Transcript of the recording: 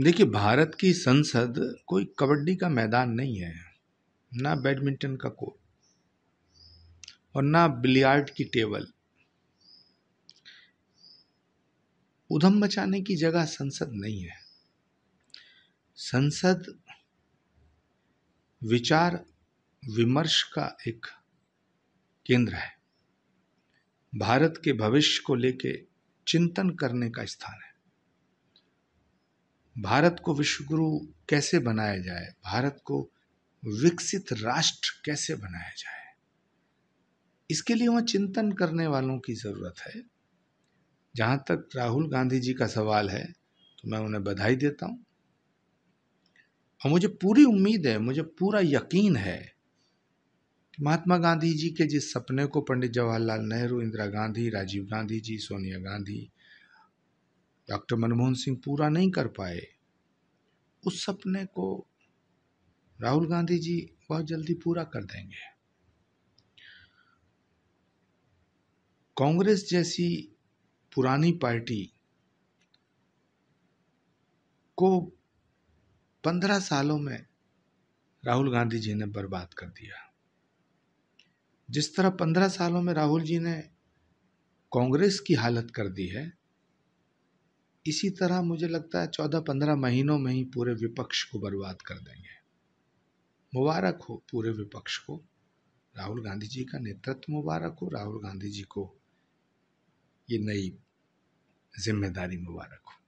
देखिए भारत की संसद कोई कबड्डी का मैदान नहीं है ना बैडमिंटन का कोर्ट और ना बिलियार्ड की टेबल उधम मचाने की जगह संसद नहीं है संसद विचार विमर्श का एक केंद्र है भारत के भविष्य को लेके चिंतन करने का स्थान है भारत को विश्वगुरु कैसे बनाया जाए भारत को विकसित राष्ट्र कैसे बनाया जाए इसके लिए वहाँ चिंतन करने वालों की ज़रूरत है जहाँ तक राहुल गांधी जी का सवाल है तो मैं उन्हें बधाई देता हूँ और मुझे पूरी उम्मीद है मुझे पूरा यकीन है कि महात्मा गांधी जी के जिस सपने को पंडित जवाहरलाल नेहरू इंदिरा गांधी राजीव गांधी जी सोनिया गांधी डॉक्टर मनमोहन सिंह पूरा नहीं कर पाए उस सपने को राहुल गांधी जी बहुत जल्दी पूरा कर देंगे कांग्रेस जैसी पुरानी पार्टी को पंद्रह सालों में राहुल गांधी जी ने बर्बाद कर दिया जिस तरह पंद्रह सालों में राहुल जी ने कांग्रेस की हालत कर दी है इसी तरह मुझे लगता है चौदह पंद्रह महीनों में ही पूरे विपक्ष को बर्बाद कर देंगे मुबारक हो पूरे विपक्ष को राहुल गांधी जी का नेतृत्व मुबारक हो राहुल गांधी जी को ये नई जिम्मेदारी मुबारक हो